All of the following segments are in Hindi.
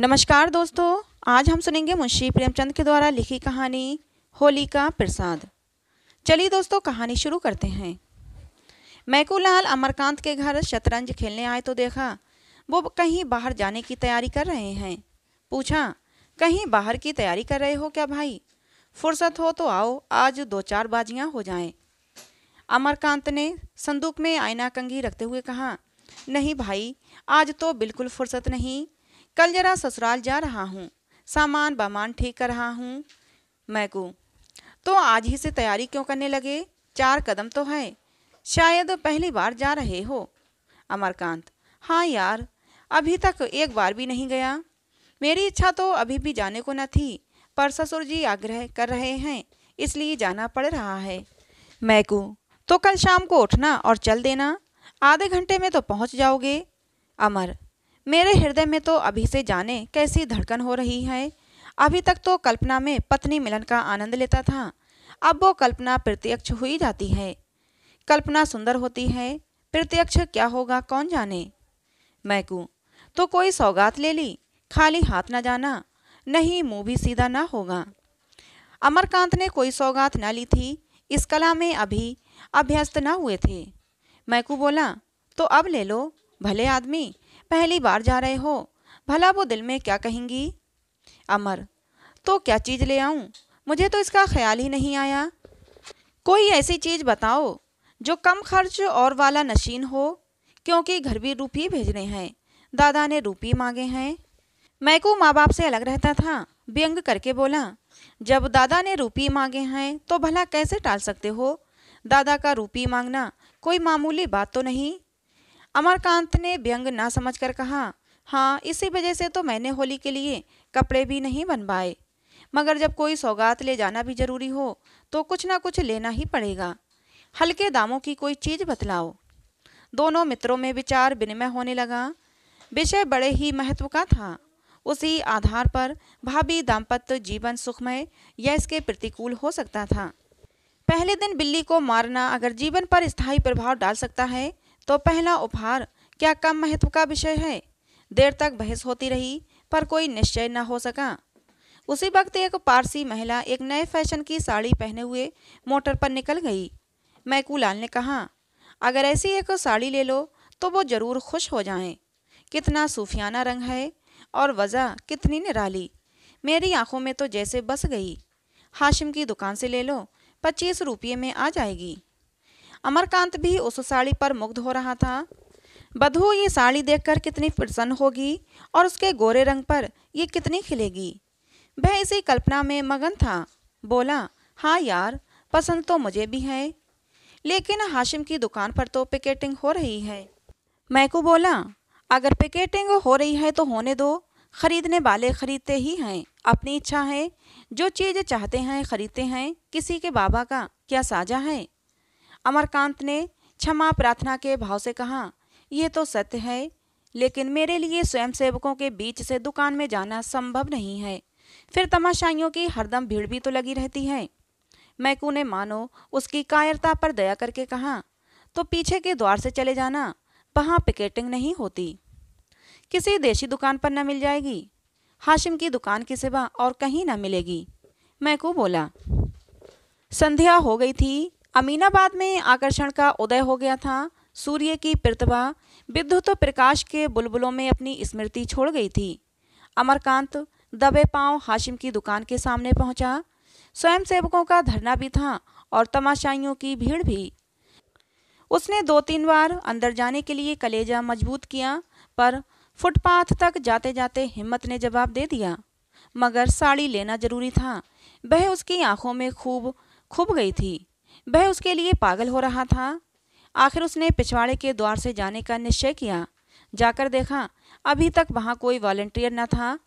नमस्कार दोस्तों आज हम सुनेंगे मुंशी प्रेमचंद के द्वारा लिखी कहानी होली का प्रसाद चलिए दोस्तों कहानी शुरू करते हैं मैकूलाल अमरकांत के घर शतरंज खेलने आए तो देखा वो कहीं बाहर जाने की तैयारी कर रहे हैं पूछा कहीं बाहर की तैयारी कर रहे हो क्या भाई फुर्सत हो तो आओ आज दो चार बाज़ियाँ हो जाएं। अमरकांत ने संदूक में आईना कंघी रखते हुए कहा नहीं भाई आज तो बिल्कुल फुर्सत नहीं कल जरा ससुराल जा रहा हूँ सामान बामान ठीक कर रहा हूँ को तो आज ही से तैयारी क्यों करने लगे चार कदम तो है शायद पहली बार जा रहे हो अमरकांत हाँ यार अभी तक एक बार भी नहीं गया मेरी इच्छा तो अभी भी जाने को न थी पर ससुर जी आग्रह कर रहे हैं इसलिए जाना पड़ रहा है मैकू तो कल शाम को उठना और चल देना आधे घंटे में तो पहुंच जाओगे अमर मेरे हृदय में तो अभी से जाने कैसी धड़कन हो रही है अभी तक तो कल्पना में पत्नी मिलन का आनंद लेता था अब वो कल्पना प्रत्यक्ष हुई जाती है कल्पना सुंदर होती है प्रत्यक्ष क्या होगा कौन जाने मैकू तो कोई सौगात ले ली खाली हाथ ना जाना नहीं मुंह भी सीधा ना होगा अमरकांत ने कोई सौगात ना ली थी इस कला में अभी अभ्यस्त ना हुए थे मैकू बोला तो अब ले लो भले आदमी पहली बार जा रहे हो भला वो दिल में क्या कहेंगी अमर तो क्या चीज़ ले आऊं मुझे तो इसका ख्याल ही नहीं आया कोई ऐसी चीज़ बताओ जो कम खर्च और वाला नशीन हो क्योंकि घर भी रूपी भेजने हैं दादा ने रूपी मांगे हैं मैकू माँ बाप से अलग रहता था व्यंग करके बोला जब दादा ने रूपी मांगे हैं तो भला कैसे टाल सकते हो दादा का रूपी मांगना कोई मामूली बात तो नहीं अमरकांत ने व्यंग ना समझकर कहा हाँ इसी वजह से तो मैंने होली के लिए कपड़े भी नहीं बनवाए मगर जब कोई सौगात ले जाना भी जरूरी हो तो कुछ ना कुछ लेना ही पड़ेगा हल्के दामों की कोई चीज बतलाओ दोनों मित्रों में विचार विनिमय होने लगा विषय बड़े ही महत्व का था उसी आधार पर भाभी दाम्पत्य जीवन सुखमय या इसके प्रतिकूल हो सकता था पहले दिन बिल्ली को मारना अगर जीवन पर स्थायी प्रभाव डाल सकता है तो पहला उपहार क्या कम महत्व का विषय है देर तक बहस होती रही पर कोई निश्चय न हो सका उसी वक्त एक पारसी महिला एक नए फैशन की साड़ी पहने हुए मोटर पर निकल गई मैकूलाल ने कहा अगर ऐसी एक साड़ी ले लो तो वो जरूर खुश हो जाएं। कितना सूफियाना रंग है और वजह कितनी निराली मेरी आंखों में तो जैसे बस गई हाशिम की दुकान से ले लो पच्चीस रुपये में आ जाएगी अमरकांत भी उस साड़ी पर मुग्ध हो रहा था बधू ये साड़ी देखकर कितनी प्रसन्न होगी और उसके गोरे रंग पर ये कितनी खिलेगी वह इसी कल्पना में मगन था बोला हाँ यार पसंद तो मुझे भी है लेकिन हाशिम की दुकान पर तो पिकेटिंग हो रही है मैकू बोला अगर पिकेटिंग हो रही है तो होने दो खरीदने वाले खरीदते ही हैं अपनी इच्छा है जो चीज़ चाहते हैं खरीदते हैं किसी के बाबा का क्या साझा है अमरकांत ने क्षमा प्रार्थना के भाव से कहा ये तो सत्य है लेकिन मेरे लिए स्वयंसेवकों के बीच से दुकान में जाना संभव नहीं है फिर तमाशाइयों की हरदम भीड़ भी तो लगी रहती है मैकू ने मानो उसकी कायरता पर दया करके कहा तो पीछे के द्वार से चले जाना वहाँ पिकेटिंग नहीं होती किसी देशी दुकान पर न मिल जाएगी हाशिम की दुकान के सिवा और कहीं न मिलेगी मैकू बोला संध्या हो गई थी अमीनाबाद में आकर्षण का उदय हो गया था सूर्य की प्रतिभा विद्युत प्रकाश के बुलबुलों में अपनी स्मृति छोड़ गई थी अमरकांत दबे पांव हाशिम की दुकान के सामने पहुंचा स्वयंसेवकों का धरना भी था और तमाशाइयों की भीड़ भी उसने दो तीन बार अंदर जाने के लिए कलेजा मजबूत किया पर फुटपाथ तक जाते जाते हिम्मत ने जवाब दे दिया मगर साड़ी लेना जरूरी था वह उसकी आंखों में खूब खुब गई थी वह उसके लिए पागल हो रहा था आखिर उसने पिछवाड़े के द्वार से जाने का निश्चय किया जाकर देखा अभी तक वहाँ कोई वॉलेंटियर न था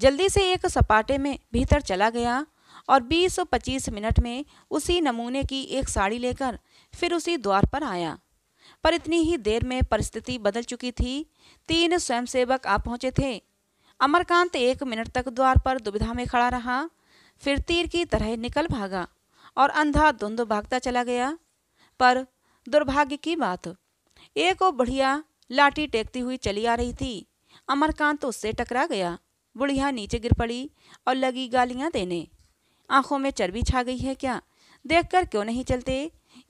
जल्दी से एक सपाटे में भीतर चला गया और 20-25 मिनट में उसी नमूने की एक साड़ी लेकर फिर उसी द्वार पर आया पर इतनी ही देर में परिस्थिति बदल चुकी थी तीन स्वयंसेवक आ पहुँचे थे अमरकांत एक मिनट तक द्वार पर दुविधा में खड़ा रहा फिर तीर की तरह निकल भागा और अंधा धुंध भागता चला गया पर दुर्भाग्य की बात एक और बुढ़िया लाठी टेकती हुई चली आ रही थी अमरकांत तो उससे टकरा गया बुढ़िया नीचे गिर पड़ी और लगी गालियां देने आंखों में चर्बी छा गई है क्या देखकर क्यों नहीं चलते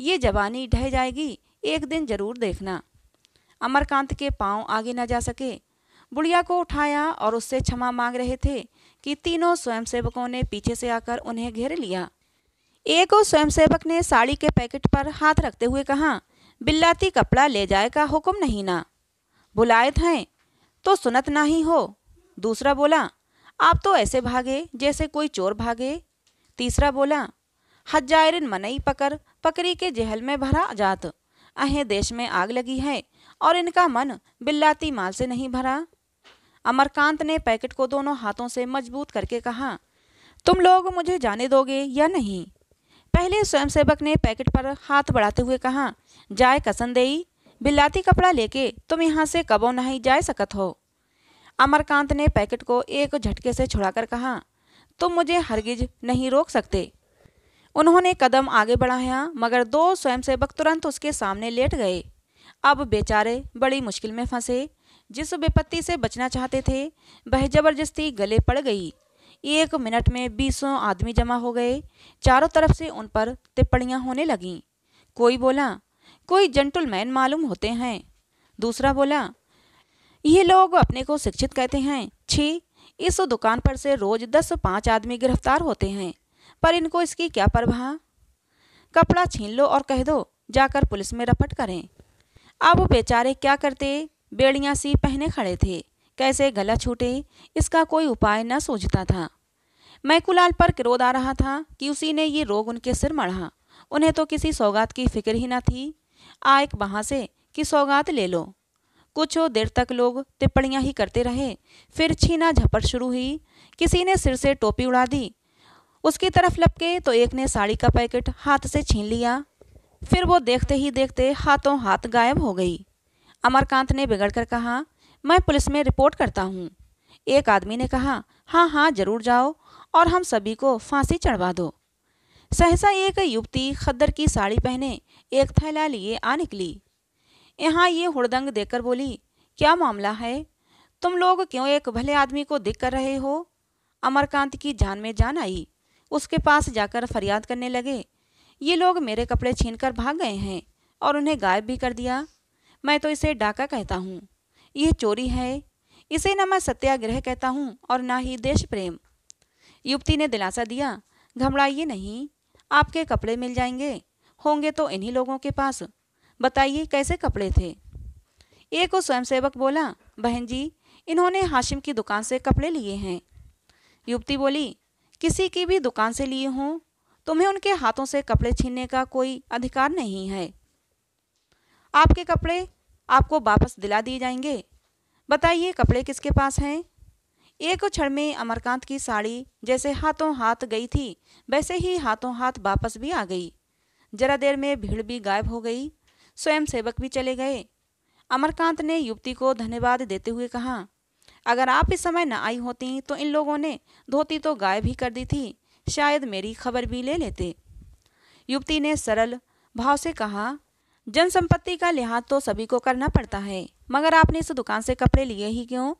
ये जवानी ढह जाएगी एक दिन जरूर देखना अमरकांत के पांव आगे न जा सके बुढ़िया को उठाया और उससे क्षमा मांग रहे थे कि तीनों स्वयंसेवकों ने पीछे से आकर उन्हें घेर लिया एक और स्वयंसेवक ने साड़ी के पैकेट पर हाथ रखते हुए कहा बिल्लाती कपड़ा ले जाए का हुक्म नहीं ना बुलायत हैं तो सुनत ना ही हो दूसरा बोला आप तो ऐसे भागे जैसे कोई चोर भागे तीसरा बोला हजायरिन मनई पकड़ पकड़ी के जहल में भरा जात अहें देश में आग लगी है और इनका मन बिल्लाती माल से नहीं भरा अमरकांत ने पैकेट को दोनों हाथों से मजबूत करके कहा तुम लोग मुझे जाने दोगे या नहीं पहले स्वयंसेवक ने पैकेट पर हाथ बढ़ाते हुए कहा जाए कसन देई बिल्लाती कपड़ा लेके तुम यहाँ से कबो नहीं जा सकत हो अमरकांत ने पैकेट को एक झटके से छुड़ाकर कहा तुम मुझे हरगिज नहीं रोक सकते उन्होंने कदम आगे बढ़ाया मगर दो स्वयंसेवक तुरंत उसके सामने लेट गए अब बेचारे बड़ी मुश्किल में फंसे जिस विपत्ति से बचना चाहते थे वह जबरदस्ती गले पड़ गई एक मिनट में बीसों आदमी जमा हो गए चारों तरफ से उन पर टिप्पणियां होने लगीं कोई बोला कोई जेंटलमैन मालूम होते हैं दूसरा बोला ये लोग अपने को शिक्षित कहते हैं छी इस दुकान पर से रोज दस पाँच आदमी गिरफ्तार होते हैं पर इनको इसकी क्या परवाह कपड़ा छीन लो और कह दो जाकर पुलिस में रपट करें अब बेचारे क्या करते बेड़ियाँ सी पहने खड़े थे कैसे गला छूटे इसका कोई उपाय न सोचता था मैकुलाल पर क्रोध आ रहा था कि उसी ने ये रोग उनके सिर मढ़ा उन्हें तो किसी सौगात की फिक्र ही न थी आ एक वहाँ से कि सौगात ले लो कुछ देर तक लोग टिप्पणियां ही करते रहे फिर छीना झपट शुरू हुई किसी ने सिर से टोपी उड़ा दी उसकी तरफ लपके तो एक ने साड़ी का पैकेट हाथ से छीन लिया फिर वो देखते ही देखते हाथों हाथ गायब हो गई अमरकांत ने बिगड़ कर कहा मैं पुलिस में रिपोर्ट करता हूँ एक आदमी ने कहा हाँ हाँ जरूर जाओ और हम सभी को फांसी चढ़वा दो सहसा एक युवती खद्दर की साड़ी पहने एक थैला लिए आ निकली यहाँ ये हुड़दंग देकर बोली क्या मामला है तुम लोग क्यों एक भले आदमी को दिख कर रहे हो अमरकांत की जान में जान आई उसके पास जाकर फरियाद करने लगे ये लोग मेरे कपड़े छीनकर भाग गए हैं और उन्हें गायब भी कर दिया मैं तो इसे डाका कहता हूँ ये चोरी है इसे न मैं सत्याग्रह कहता हूँ और ना ही देश प्रेम युवती ने दिलासा दिया घबराइए नहीं आपके कपड़े मिल जाएंगे होंगे तो इन्हीं लोगों के पास बताइए कैसे कपड़े थे एक को स्वयंसेवक बोला बहन जी इन्होंने हाशिम की दुकान से कपड़े लिए हैं युवती बोली किसी की भी दुकान से लिए हों तुम्हें उनके हाथों से कपड़े छीनने का कोई अधिकार नहीं है आपके कपड़े आपको वापस दिला दिए जाएंगे बताइए कपड़े किसके पास हैं एक क्षण में अमरकांत की साड़ी जैसे हाथों हाथ गई थी वैसे ही हाथों हाथ वापस भी आ गई जरा देर में भीड़ भी गायब हो गई स्वयं सेवक भी चले गए अमरकांत ने युवती को धन्यवाद देते हुए कहा अगर आप इस समय न आई होती तो इन लोगों ने धोती तो गायब ही कर दी थी शायद मेरी खबर भी ले लेते युवती ने सरल भाव से कहा जन संपत्ति का लिहाज तो सभी को करना पड़ता है मगर आपने इस दुकान से कपड़े लिए ही क्यों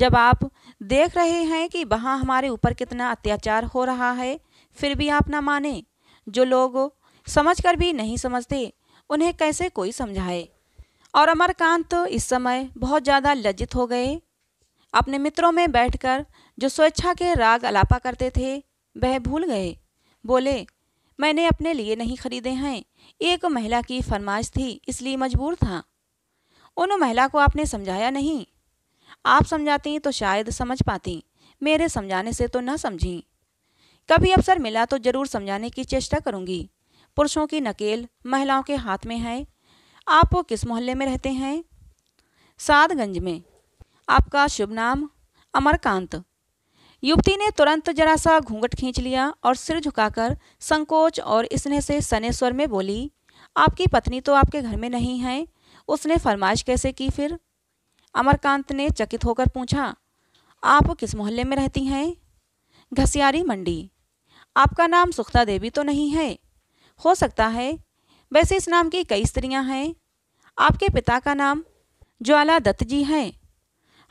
जब आप देख रहे हैं कि वहाँ हमारे ऊपर कितना अत्याचार हो रहा है फिर भी आप ना माने जो लोग समझ कर भी नहीं समझते उन्हें कैसे कोई समझाए और अमरकांत तो इस समय बहुत ज़्यादा लज्जित हो गए अपने मित्रों में बैठकर जो स्वेच्छा के राग अलापा करते थे वह भूल गए बोले मैंने अपने लिए नहीं खरीदे हैं एक महिला की फरमाइश थी इसलिए मजबूर था उन महिला को आपने समझाया नहीं आप समझाती तो शायद समझ पाती मेरे समझाने से तो न समझी कभी अवसर मिला तो जरूर समझाने की चेष्टा करूंगी पुरुषों की नकेल महिलाओं के हाथ में है आप वो किस मोहल्ले में रहते हैं सादगंज में आपका शुभ नाम अमरकांत युवती ने तुरंत जरा सा घूंघट खींच लिया और सिर झुकाकर संकोच और स्नेह से सने स्वर में बोली आपकी पत्नी तो आपके घर में नहीं है उसने फरमाइश कैसे की फिर अमरकांत ने चकित होकर पूछा आप किस मोहल्ले में रहती हैं घसियारी मंडी आपका नाम सुखता देवी तो नहीं है हो सकता है वैसे इस नाम की कई स्त्रियां हैं आपके पिता का नाम ज्वाला दत्त जी हैं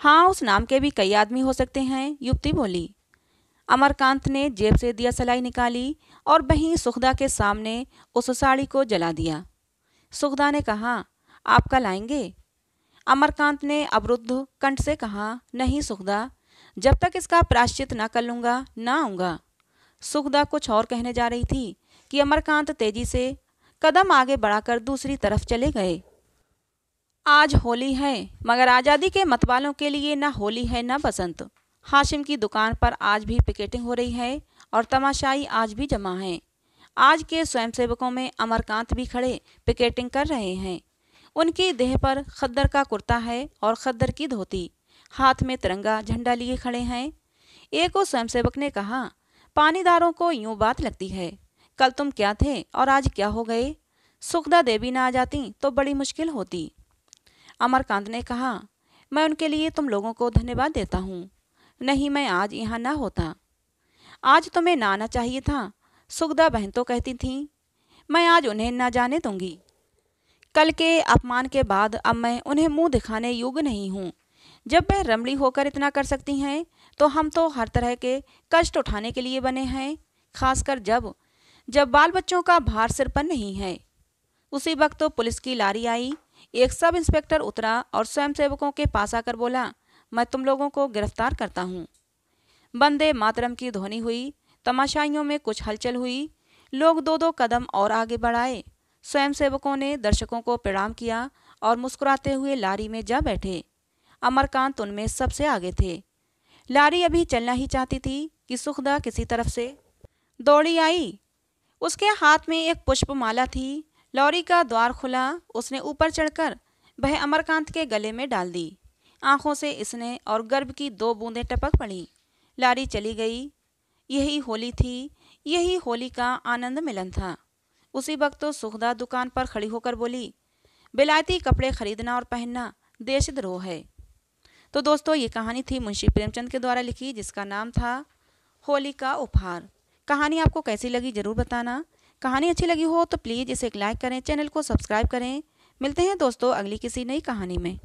हाँ उस नाम के भी कई आदमी हो सकते हैं युवती बोली अमरकांत ने जेब से दिया सलाई निकाली और वहीं सुखदा के सामने उस साड़ी को जला दिया सुखदा ने कहा आप कल आएंगे अमरकांत ने अवरुद्ध कंठ से कहा नहीं सुखदा जब तक इसका प्राश्चित ना कर लूँगा ना आऊँगा सुखदा कुछ और कहने जा रही थी कि अमरकांत तेजी से कदम आगे बढ़ाकर दूसरी तरफ चले गए आज होली है मगर आज़ादी के मतवालों के लिए ना होली है ना बसंत हाशिम की दुकान पर आज भी पिकेटिंग हो रही है और तमाशाई आज भी जमा है आज के स्वयंसेवकों में अमरकांत भी खड़े पिकेटिंग कर रहे हैं उनकी देह पर खद्दर का कुर्ता है और खद्दर की धोती हाथ में तिरंगा झंडा लिए खड़े हैं एक उस स्वयंसेवक ने कहा पानीदारों को यूं बात लगती है कल तुम क्या थे और आज क्या हो गए सुखदा देवी ना आ जाती तो बड़ी मुश्किल होती अमरकांत ने कहा मैं उनके लिए तुम लोगों को धन्यवाद देता हूँ नहीं मैं आज यहाँ ना होता आज तुम्हें ना आना चाहिए था सुखदा बहन तो कहती थी मैं आज उन्हें ना जाने दूंगी कल के अपमान के बाद अब मैं उन्हें मुंह दिखाने योग्य नहीं हूँ जब वह रमली होकर इतना कर सकती हैं तो हम तो हर तरह के कष्ट उठाने के लिए बने हैं खासकर जब जब बाल बच्चों का भार सिर पर नहीं है उसी वक्त तो पुलिस की लारी आई एक सब इंस्पेक्टर उतरा और स्वयंसेवकों के पास आकर बोला मैं तुम लोगों को गिरफ्तार करता हूँ बंदे मातरम की ध्वनि हुई तमाशाइयों में कुछ हलचल हुई लोग दो दो कदम और आगे बढ़ाए स्वयंसेवकों ने दर्शकों को प्रणाम किया और मुस्कुराते हुए लारी में जा बैठे अमरकांत उनमें सबसे आगे थे लारी अभी चलना ही चाहती थी कि सुखदा किसी तरफ से दौड़ी आई उसके हाथ में एक पुष्पमाला थी लॉरी का द्वार खुला उसने ऊपर चढ़कर वह अमरकांत के गले में डाल दी आंखों से इसने और गर्भ की दो बूंदें टपक पड़ी लारी चली गई यही होली थी यही होली का आनंद मिलन था उसी वक्त तो सुखदा दुकान पर खड़ी होकर बोली बिलायती कपड़े खरीदना और पहनना देशद्रोह है तो दोस्तों ये कहानी थी मुंशी प्रेमचंद के द्वारा लिखी जिसका नाम था होली का उपहार कहानी आपको कैसी लगी ज़रूर बताना कहानी अच्छी लगी हो तो प्लीज़ इसे एक लाइक करें चैनल को सब्सक्राइब करें मिलते हैं दोस्तों अगली किसी नई कहानी में